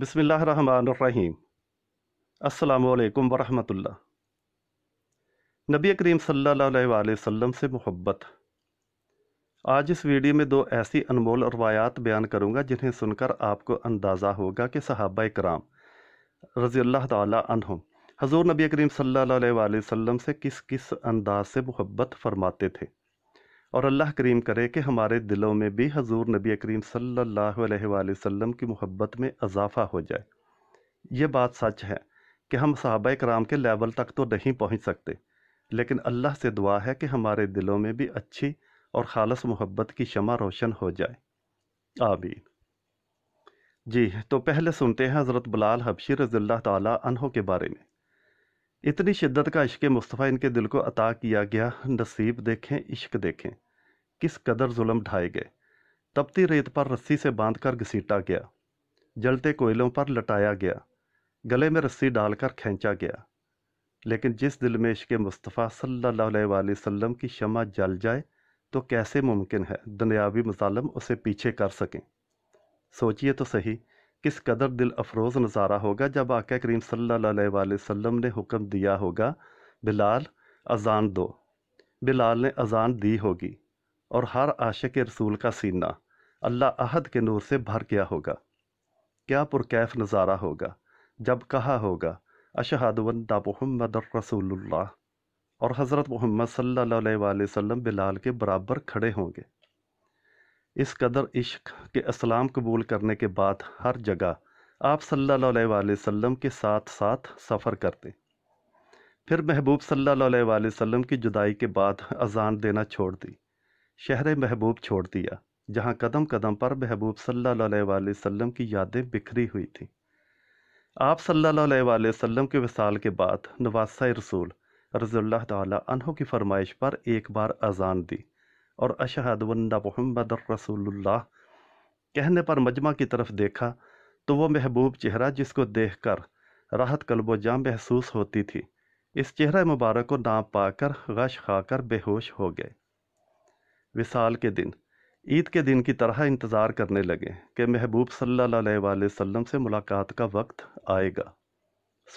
बसमीम् अल्लाम वरहमतुल्ला नबी करीम सल्लाम से मोहब्बत आज इस वीडियो में दो ऐसी अनमोल रवायात बयान करूंगा जिन्हें सुनकर आपको अंदाज़ा होगा कि सहाबा कराम रज़ी अल्लाह तुम हजूर नबी करीम सल वम से किस किस अंदाज से मोहब्बत फरमाते थे और अल्लाह करीम करे कि हमारे दिलों में भी हजूर नबी करीम सल्लाम की मोहब्बत में इजाफ़ा हो जाए ये बात सच है कि हम सहाबा कराम के लेवल तक तो नहीं पहुँच सकते लेकिन अल्लाह से दुआ है कि हमारे दिलों में भी अच्छी और खालस मोहब्बत की शमा रोशन हो जाए आमीन जी तो पहले सुनते हैं हज़रत बलाल हबशी रज़ील्ला तहों के बारे में इतनी शिद्दत का इश्क मुस्तफ़ा इनके दिल को अता किया गया नसीब देखें इश्क देखें किस कदर जुल्म ढाए गए तपती रेत पर रस्सी से बांधकर घसीटा गया जलते कोयलों पर लटाया गया गले में रस्सी डालकर खींचा गया लेकिन जिस दिल में इश्क मुस्तफ़ा सल्लल्लाहु अलैहि वसल्लम की शमा जल जाए तो कैसे मुमकिन है दुनियावी मुसालम उसे पीछे कर सकें सोचिए तो सही किस कदर दिल अफरोज़ नज़ारा होगा जब आका करीम सल्लल्लाहु अलैहि वसल्लम ने हुक्म दिया होगा बिलाल अजान दो बिलाल ने अजान दी होगी और हर आशिक रसूल का सीना अल्लाह अहद के नूर से भर गया होगा क्या पुरकैफ नज़ारा होगा जब कहा होगा अशहदवंदा मोहम्मद रसूलुल्लाह और हज़रत मोहम्मद सल्लल्लाहु बिलाल के बराबर खड़े होंगे इस कदर इश्क के इस्लाम कबूल करने के बाद हर जगह आप सल्लल्लाहु के साथ साथ सफ़र करते फिर महबूब सल्लल्लाहु अलैहि की जुदाई के बाद अजान देना छोड़ दी शहर महबूब छोड़ दिया जहाँ कदम कदम पर महबूब सल्लल्लाहु अलैहि की यादें बिखरी हुई थीं आप सल्लल्लाहु के विसाल के बाद नवासा रसूल रज़ल्ला तहों की फरमाइश पर एक बार अजान दी और अशहद मोहम्मद रसूल कहने पर मजमा की तरफ देखा तो वह महबूब चेहरा जिसको देख कर राहत कलबोजाम महसूस होती थी इस चेहरा मुबारक को नाप पाकर गश खाकर बेहोश हो गए विसाल के दिन ईद के दिन की तरह इंतज़ार करने लगे कि महबूब सल्लल्लाहु अलैहि वसल्लम से मुलाकात का वक्त आएगा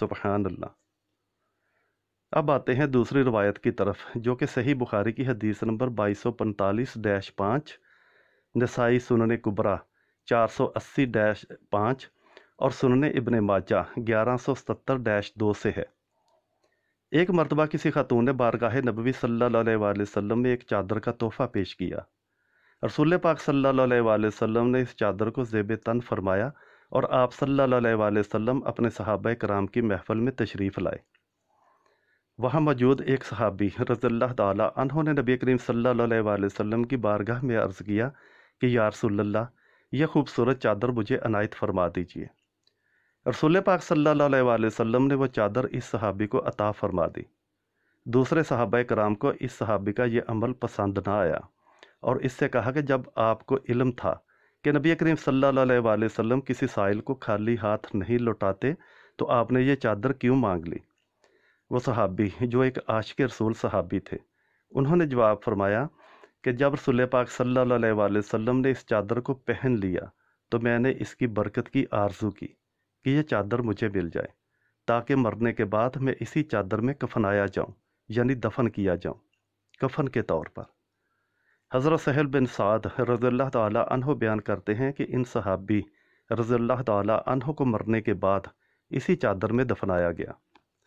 सुबहान अल्लाह अब आते हैं दूसरी रवायत की तरफ जो कि सही बुखारी की हदीस नंबर बाईस सौ पैंतालीस डैश पाँच नसाई सुनने कुबरा चार सौ अस्सी डैश पाँच और सुनने इबन माजा ग्यारह सौ सत्तर डैश दो से है एक मरतबा किसी खातून ने बारगाह नबी सल्लाम वसम में एक चादर का तोहफ़ा पेश किया रसूल पाक सल्लाम ने इस चादर को जेब तन फरमाया और आप सल्ला वम अपने सहाब कराम की महफ़ल में तशरीफ़ लाए वहाँ मौजूद एक सहाबी रज़ल्ला तहों ने नबी करीम सल्लाम की बारगाह में अर्ज़ किया कि यारसोल्ला यह खूबसूरत चादर मुझे अनायत फरमा दीजिए रसूल पाक सल्ला वम ने वह चादर इस सहाबी को अता फरमा दी दूसरे सहाबा कराम को इस सहाबी का ये अमल पसंद ना आया और इससे कहा कि जब आपको इलम था कि नबी करीम सल्लाम किसी साइल को खाली हाथ नहीं लौटाते तो आपने ये चादर क्यों मांग ली वो सहाबी जो एक आश के रसूल सहाबी थे उन्होंने जवाब फरमाया कि जब रसूल पाक सल्ला अलैहि ने इस चादर को पहन लिया तो मैंने इसकी बरकत की आरजू की कि यह चादर मुझे मिल जाए ताकि मरने के बाद मैं इसी चादर में कफनाया जाऊं यानी दफन किया जाऊं कफन के तौर पर हज़रत सहल बिन साद रज़ील्ला तहों बयान करते हैं कि इन सहाबी रज़ील्ला तहों को मरने के बाद इसी चादर में दफनाया गया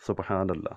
सुबहानल्ला